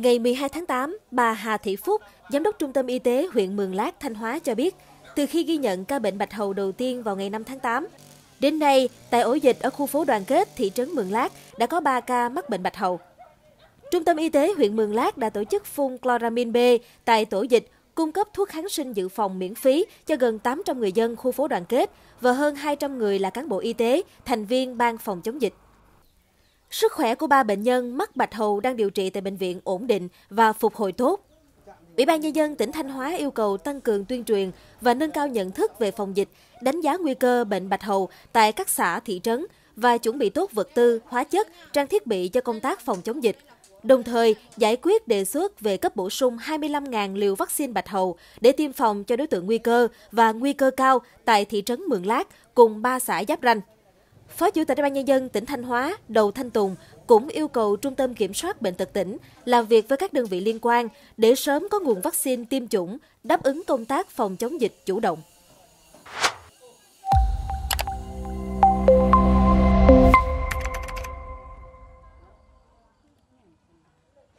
Ngày 12 tháng 8, bà Hà Thị Phúc, Giám đốc Trung tâm Y tế huyện Mường Lát, Thanh Hóa cho biết, từ khi ghi nhận ca bệnh bạch hầu đầu tiên vào ngày 5 tháng 8, đến nay, tại ổ dịch ở khu phố Đoàn Kết, thị trấn Mường Lát đã có 3 ca mắc bệnh bạch hầu. Trung tâm Y tế huyện Mường Lát đã tổ chức phun chloramin B tại tổ dịch, cung cấp thuốc kháng sinh dự phòng miễn phí cho gần 800 người dân khu phố Đoàn Kết và hơn 200 người là cán bộ y tế, thành viên ban phòng chống dịch. Sức khỏe của ba bệnh nhân mắc bạch hầu đang điều trị tại bệnh viện ổn định và phục hồi tốt. Ủy ban Nhân dân tỉnh Thanh Hóa yêu cầu tăng cường tuyên truyền và nâng cao nhận thức về phòng dịch, đánh giá nguy cơ bệnh bạch hầu tại các xã, thị trấn và chuẩn bị tốt vật tư, hóa chất, trang thiết bị cho công tác phòng chống dịch. Đồng thời, giải quyết đề xuất về cấp bổ sung 25.000 liều vaccine bạch hầu để tiêm phòng cho đối tượng nguy cơ và nguy cơ cao tại thị trấn Mường Lát cùng ba xã giáp ranh. Phó Chủ tịch Ủy ban nhân dân tỉnh Thanh Hóa, Đầu Thanh Tùng cũng yêu cầu Trung tâm Kiểm soát Bệnh tật tỉnh làm việc với các đơn vị liên quan để sớm có nguồn vaccine tiêm chủng đáp ứng công tác phòng chống dịch chủ động.